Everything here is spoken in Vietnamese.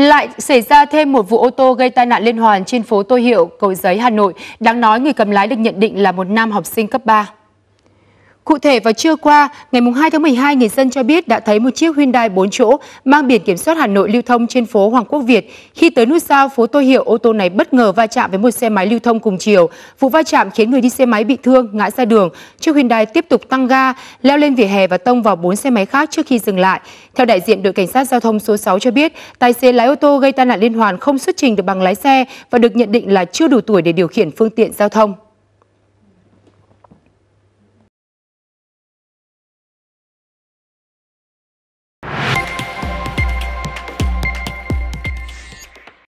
Lại xảy ra thêm một vụ ô tô gây tai nạn liên hoàn trên phố Tô Hiệu, Cầu Giấy, Hà Nội. Đáng nói, người cầm lái được nhận định là một nam học sinh cấp 3. Cụ thể vào trưa qua, ngày 2 tháng 12, người dân cho biết đã thấy một chiếc Hyundai 4 chỗ mang biển kiểm soát Hà Nội lưu thông trên phố Hoàng Quốc Việt. Khi tới nút giao phố Tô Hiệu, ô tô này bất ngờ va chạm với một xe máy lưu thông cùng chiều. Vụ va chạm khiến người đi xe máy bị thương, ngã ra đường. Chiếc Hyundai tiếp tục tăng ga, leo lên vỉa hè và tông vào bốn xe máy khác trước khi dừng lại. Theo đại diện đội cảnh sát giao thông số 6 cho biết, tài xế lái ô tô gây tai nạn liên hoàn không xuất trình được bằng lái xe và được nhận định là chưa đủ tuổi để điều khiển phương tiện giao thông.